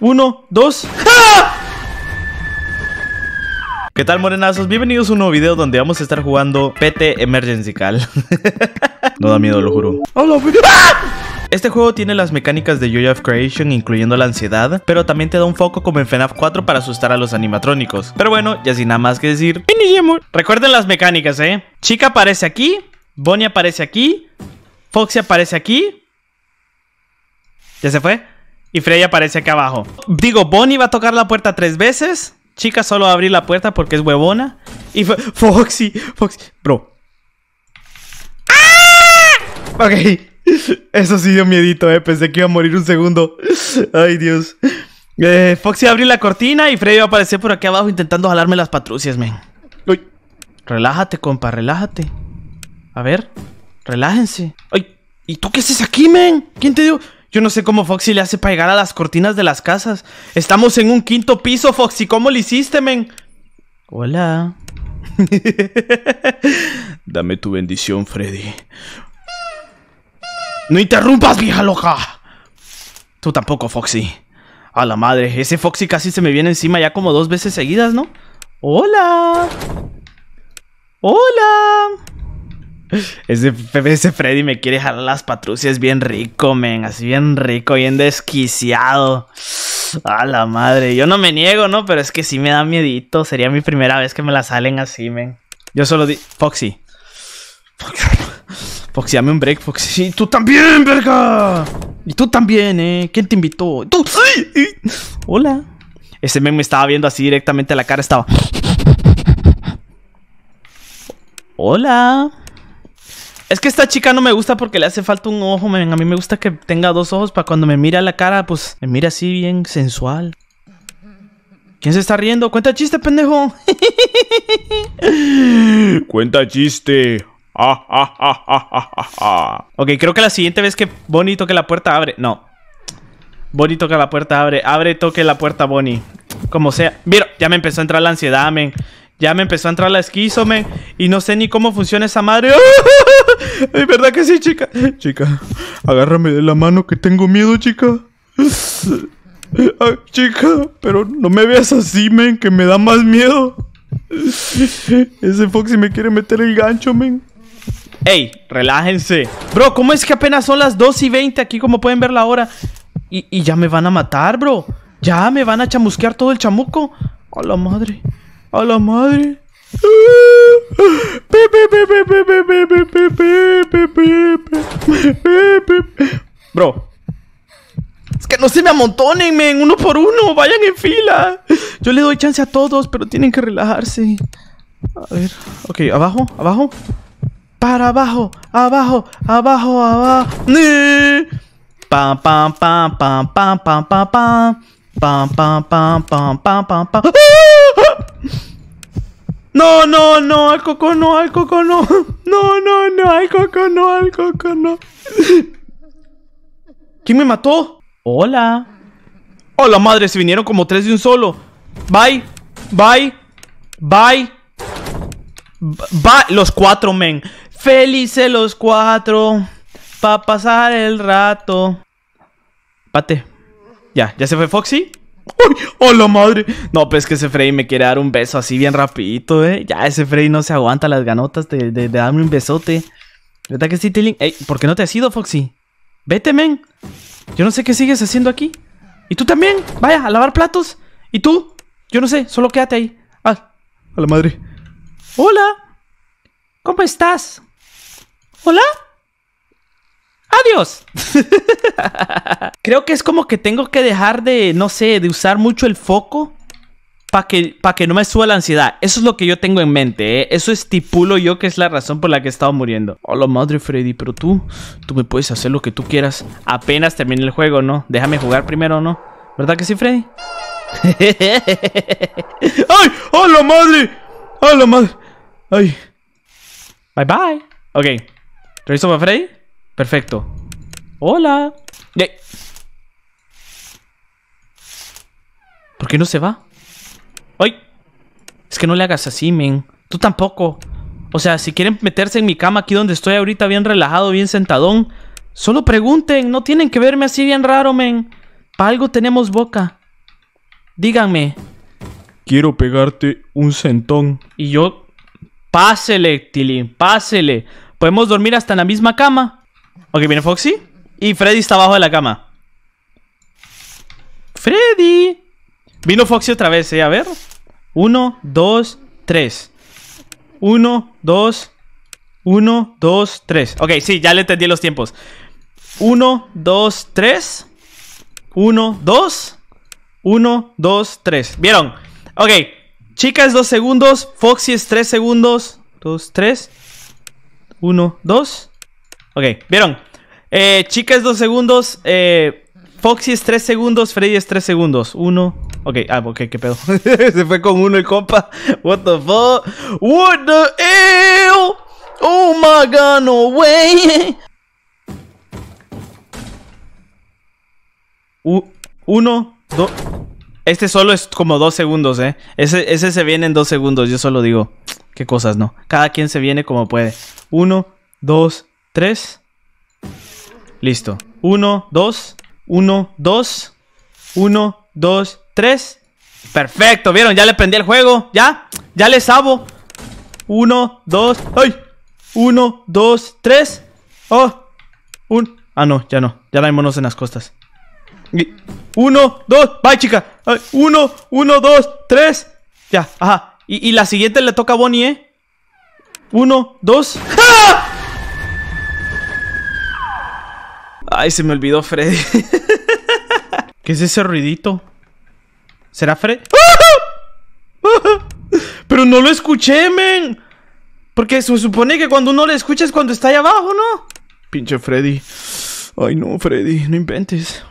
Uno, dos. ¿Qué tal morenazos? Bienvenidos a un nuevo video donde vamos a estar jugando PT Emergency Call. no da miedo, lo juro. ¡Hola! ¡Ah! Este juego tiene las mecánicas de Joy of Creation incluyendo la ansiedad, pero también te da un foco como en FNAF 4 para asustar a los animatrónicos. Pero bueno, ya sin nada más que decir, Recuerden las mecánicas, ¿eh? Chica aparece aquí, Bonnie aparece aquí, Foxy aparece aquí. ¿Ya se fue? Y Freddy aparece acá abajo. Digo, Bonnie va a tocar la puerta tres veces. Chica solo va a abrir la puerta porque es huevona. Y Foxy, Foxy, bro. ¡Ah! Ok. Eso sí dio miedito, eh. Pensé que iba a morir un segundo. Ay, Dios. Eh, Foxy va la cortina y Freddy va a aparecer por aquí abajo intentando jalarme las patrucias, men. Uy. Relájate, compa, relájate. A ver, relájense. Ay, ¿y tú qué haces aquí, men? ¿Quién te dio? Yo no sé cómo Foxy le hace para llegar a las cortinas de las casas. Estamos en un quinto piso, Foxy. ¿Cómo lo hiciste, men? Hola. Dame tu bendición, Freddy. ¡No interrumpas, vieja loca! Tú tampoco, Foxy. A la madre, ese Foxy casi se me viene encima ya como dos veces seguidas, ¿no? ¡Hola! ¡Hola! Ese, Freddy me quiere jalar las patrucias bien rico, men. Así bien rico, bien desquiciado. A la madre. Yo no me niego, ¿no? Pero es que sí me da miedito. Sería mi primera vez que me la salen así, men. Yo solo di... Foxy. Foxy. dame un break, Foxy. ¡Y tú también, verga! Y tú también, ¿eh? ¿Quién te invitó? tú? Hola. Ese men me estaba viendo así directamente a la cara. Estaba... Hola. Es que esta chica no me gusta porque le hace falta un ojo, A mí me gusta que tenga dos ojos para cuando me mira la cara, pues me mira así bien sensual. ¿Quién se está riendo? Cuenta chiste, pendejo. Cuenta chiste. Ah, ah, ah, ok, creo que la siguiente vez que Bonnie toque la puerta abre. No. Bonnie toca la puerta, abre. Abre, toque la puerta, Bonnie. Como sea. Mira, ya me empezó a entrar la ansiedad, men. Ya me empezó a entrar la esquizo, men, y no sé ni cómo funciona esa madre. Es verdad que sí, chica. Chica, agárrame de la mano que tengo miedo, chica. chica, pero no me veas así, men, que me da más miedo. Ese Foxy me quiere meter el gancho, men. Ey, relájense. Bro, ¿cómo es que apenas son las 2 y 20 aquí, como pueden ver la hora? Y, y ya me van a matar, bro. Ya me van a chamusquear todo el chamuco. A la madre. A la madre. Bro. Es que no se me amontonen, men. Uno por uno. Vayan en fila. Yo le doy chance a todos, pero tienen que relajarse. A ver. Ok, abajo, abajo. Para abajo, abajo, abajo, abajo. Pam, pam, pam, pam, pam, pam, pam, pam. Pam, pam, pam, pam, pam, pam, pam. No, no, no, al coco no, al coco no. No, no, no, al coco no, al coco no. ¿Quién me mató? Hola. Hola, madre, se vinieron como tres de un solo. Bye, bye, bye. Bye, los cuatro, men. Felices los cuatro. Pa' pasar el rato. Pate. Ya, ¿ya se fue Foxy? ¡Uy! ¡Hola madre! No, pues que ese Freddy me quiere dar un beso así bien rapidito, eh. Ya ese Freddy no se aguanta las ganotas de, de, darme un besote. ¿Verdad que sí, Tilling? Ey, ¿por qué no te has ido, Foxy? Vete, men. Yo no sé qué sigues haciendo aquí. ¿Y tú también? Vaya, a lavar platos. ¿Y tú? Yo no sé, solo quédate ahí. Ah, a la madre. Hola. ¿Cómo estás? ¿Hola? adiós. Creo que es como que tengo que dejar de, no sé, de usar mucho el foco para que, que no me suba la ansiedad. Eso es lo que yo tengo en mente, ¿eh? Eso estipulo yo que es la razón por la que he estado muriendo. Hola madre Freddy, pero tú, tú me puedes hacer lo que tú quieras. Apenas termine el juego, ¿no? Déjame jugar primero, ¿no? ¿Verdad que sí, Freddy? ¡Ay! ¡Hola madre! ¡Hola madre! ¡Ay! Bye bye. Ok. hizo para Freddy? Perfecto. ¡Hola! ¿Por qué no se va? ¡Ay! Es que no le hagas así, men. Tú tampoco. O sea, si quieren meterse en mi cama aquí donde estoy ahorita bien relajado, bien sentadón, solo pregunten. No tienen que verme así bien raro, men. Para algo tenemos boca. Díganme. Quiero pegarte un sentón. Y yo... Pásele, Tilín, pásele. Podemos dormir hasta en la misma cama. Ok, viene Foxy. Y Freddy está abajo de la cama. ¡Freddy! Vino Foxy otra vez, eh. A ver. Uno, dos, tres. Uno, dos, uno, dos, tres. Ok, sí, ya le entendí los tiempos. Uno, dos, tres. Uno, dos. Uno, dos, tres. ¿Vieron? Ok. Chica es dos segundos. Foxy es tres segundos. Dos, tres. Uno, dos. Ok, ¿vieron? Eh, chica es segundos. Eh, Foxy es tres segundos. Freddy es tres segundos. Uno. Ok, ah, ok, qué pedo. Se fue con uno el compa. What the fuck? What the hell? Oh my god, no way. uno, dos. Este solo es como dos segundos, ¿eh? Ese, ese se viene en dos segundos, yo solo digo. Qué cosas, ¿no? Cada quien se viene como puede. Uno, dos, 3. Listo. 1, 2, 1, 2, 1, 2, 3. Perfecto, ¿vieron? Ya le prendí el juego. ¿Ya? Ya le sabo. 1, 2, ¡ay! 1, 2, 3. ¡Oh! Un... Ah, no, ya no. Ya no hay monos en las costas. 1, 2, bye, chica. 1, 1, 2, 3. Ya, ajá. Y, y la siguiente le toca a Bonnie, ¿eh? 1, 2. ¡Ah! Ay, se me olvidó Freddy. ¿Qué es ese ruidito? ¿Será Freddy? Pero no lo escuché, men. Porque se supone que cuando uno lo escucha es cuando está ahí abajo, ¿no? Pinche Freddy. Ay, no, Freddy, no inventes.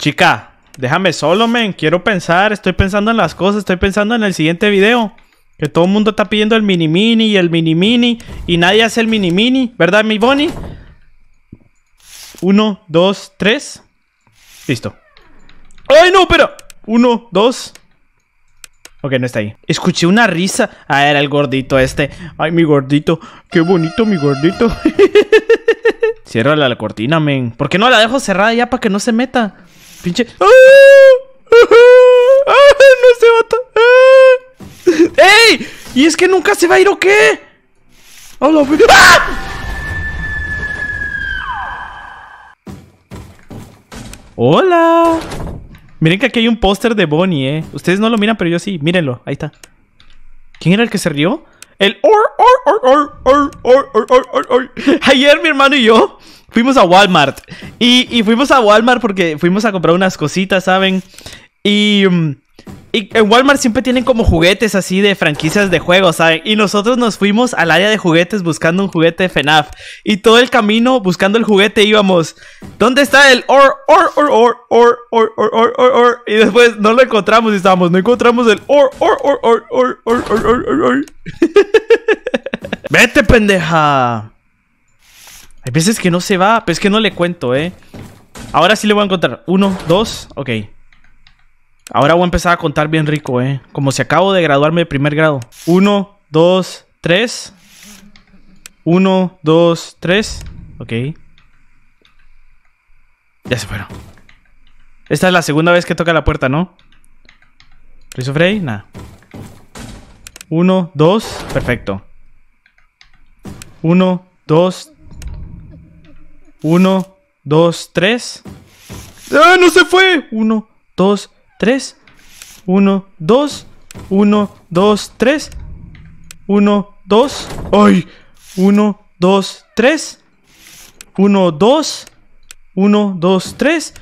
Chica, déjame solo, men. Quiero pensar, estoy pensando en las cosas, estoy pensando en el siguiente video. Que todo el mundo está pidiendo el mini mini y el mini mini. Y nadie hace el mini mini, ¿verdad, mi Bonnie? Uno, dos, tres. Listo. ¡Ay, no! Espera. Uno, dos. Ok, no está ahí. Escuché una risa. Ah, era el gordito este. Ay, mi gordito. Qué bonito, mi gordito. Cierra la cortina, men. ¿Por qué no la dejo cerrada ya para que no se meta? Pinche. Ay, ¡Ah! ¡Ah! ¡No se mata! ¡Ah! ¡Ey! ¿Y es que nunca se va a ir o qué? ¡Hola! ¡Ah! ¡Hola! Miren que aquí hay un póster de Bonnie, ¿eh? Ustedes no lo miran, pero yo sí. Mírenlo, ahí está. ¿Quién era el que se rió? El or, or, or, or, or, or, or, or, Ayer mi hermano y yo fuimos a Walmart. Y, fuimos a Walmart porque fuimos a comprar unas cositas, ¿saben? Y... Mm, y en Walmart siempre tienen como juguetes así de franquicias de juegos, ¿saben? Y nosotros nos fuimos al área de juguetes buscando un juguete de FNAF. Y todo el camino buscando el juguete íbamos, ¿dónde está el or, or, or, or, or, or, or, or, or, Y después no lo encontramos y estábamos, no encontramos el or, or, or, or, or, or, or, or, or, Vete, pendeja. Hay veces que no se va, pero es que no le cuento, ¿eh? Ahora sí le voy a encontrar. Uno, dos, ok. Ahora voy a empezar a contar bien rico, ¿eh? Como si acabo de graduarme de primer grado. Uno, dos, tres. Uno, dos, tres. Ok. Ya se fueron. Esta es la segunda vez que toca la puerta, ¿no? ¿Lo Frey? Nada. Uno, dos. Perfecto. Uno, dos. Uno, dos, tres. ¡Ah, no se fue! Uno, dos, tres. 3, 1, 2, 1, 2, 3, 1, 2, ¡ay! 1, 2, 3, 1, 2, 1, 2, 3.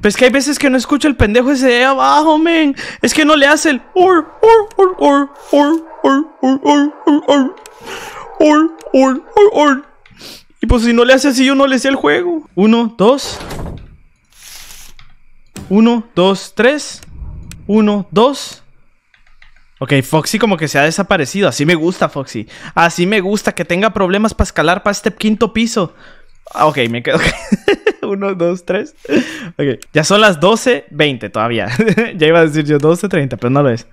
Pues que hay veces que no escucho el pendejo ese de abajo, men. Es que no le hace el Y pues si no le hace así, yo no le sé el juego. 1, 2, 1, 2, 3. 1, 2. Ok, Foxy como que se ha desaparecido. Así me gusta, Foxy. Así me gusta que tenga problemas para escalar para este quinto piso. Ah, ok, me quedo. 1, 2, 3. Ok, ya son las 12.20 todavía. ya iba a decir yo 12.30, pero no lo es.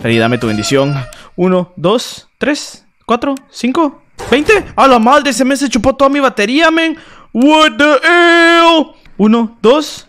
Freddy, dame tu bendición. 1, 2, 3, 4, 5, 20. A la madre, ese mes se chupó toda mi batería, men. What the hell. 1, 2,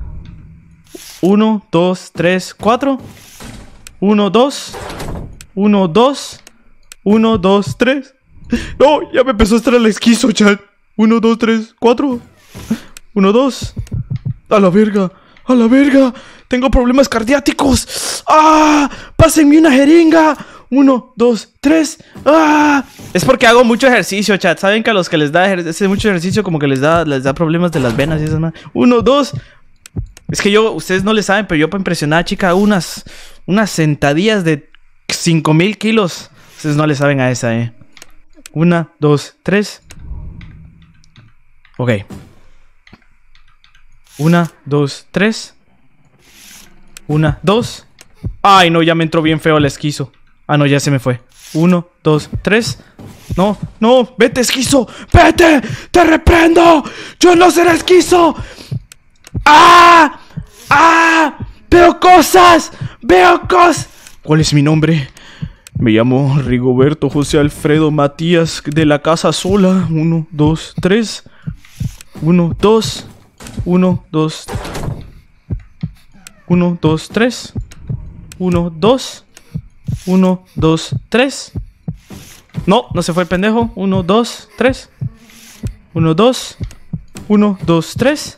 1, 2, 3, 4. 1, 2. 1, 2. 1, 2, 3. No, ya me empezó a estar el esquizo, chat. 1, 2, 3, 4. 1, 2. A la verga. A la verga. Tengo problemas cardíacos. ¡Ah! Pásenme una jeringa. 1, 2, 3. ¡Ah! Es porque hago mucho ejercicio, chat. Saben que a los que les da ejer mucho ejercicio como que les da, les da problemas de las venas y esas más. 1, 2. Es que yo, ustedes no le saben, pero yo para impresionar chica, unas, unas sentadillas de 5000 mil kilos. Ustedes no le saben a esa, eh. Una, dos, tres. Ok. Una, dos, tres. Una, dos. Ay, no, ya me entró bien feo el esquizo. Ah, no, ya se me fue. Uno, dos, tres. No, no, vete, esquizo. Vete, te reprendo. Yo no seré esquizo. ¡Ah! ¡Ah! ¡Veo cosas! ¡Veo cosas! ¿Cuál es mi nombre? Me llamo Rigoberto José Alfredo Matías de la Casa Sola. Uno, dos, tres. Uno, dos. Uno, dos. Uno, dos, tres. Uno, dos. Uno, dos, tres. No, no se fue el pendejo. Uno, dos, tres. Uno, dos. Uno, dos, tres.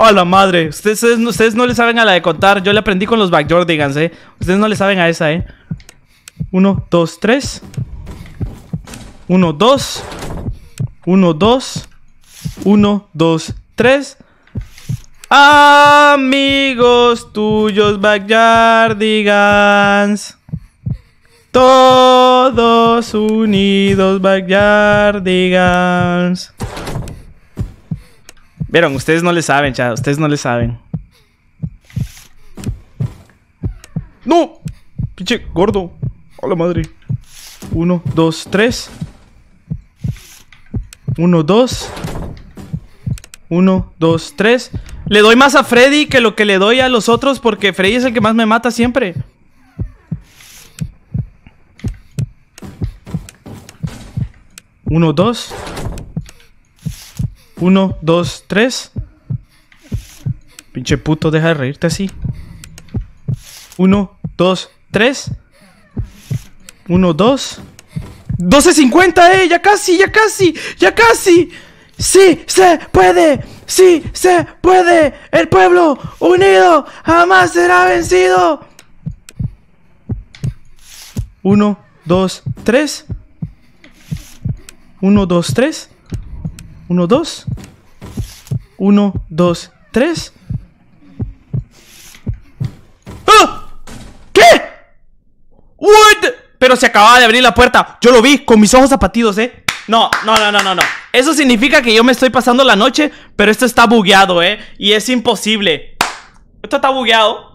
¡A oh, la madre! Ustedes, no le saben a la de contar. Yo le aprendí con los backjordigans, ¿eh? Ustedes no le saben a esa, ¿eh? Uno, dos, tres. Uno, dos. Uno, dos. Uno, dos, tres. Amigos tuyos, Backyardigans. Todos unidos, Backyardigans. Vieron, ustedes no le saben, chat. Ustedes no le saben. ¡No! Pinche gordo. A la madre. Uno, dos, tres. Uno, dos. Uno, dos, tres. Le doy más a Freddy que lo que le doy a los otros porque Freddy es el que más me mata siempre. Uno, dos. 1, 2, 3. Pinche puto, deja de reírte así. 1, 2, 3. 1, 2. 12.50, eh. Ya casi, ya casi, ya casi. ¡Sí se puede! ¡Sí se puede! ¡El pueblo unido jamás será vencido! 1, 2, 3. 1, 2, 3. Uno, 2. 1, 2, 3. ¿Qué? ¿What? Pero se acababa de abrir la puerta. Yo lo vi con mis ojos apatidos, ¿eh? No, no, no, no, no, no. Eso significa que yo me estoy pasando la noche, pero esto está bugueado, ¿eh? Y es imposible. Esto está bugueado.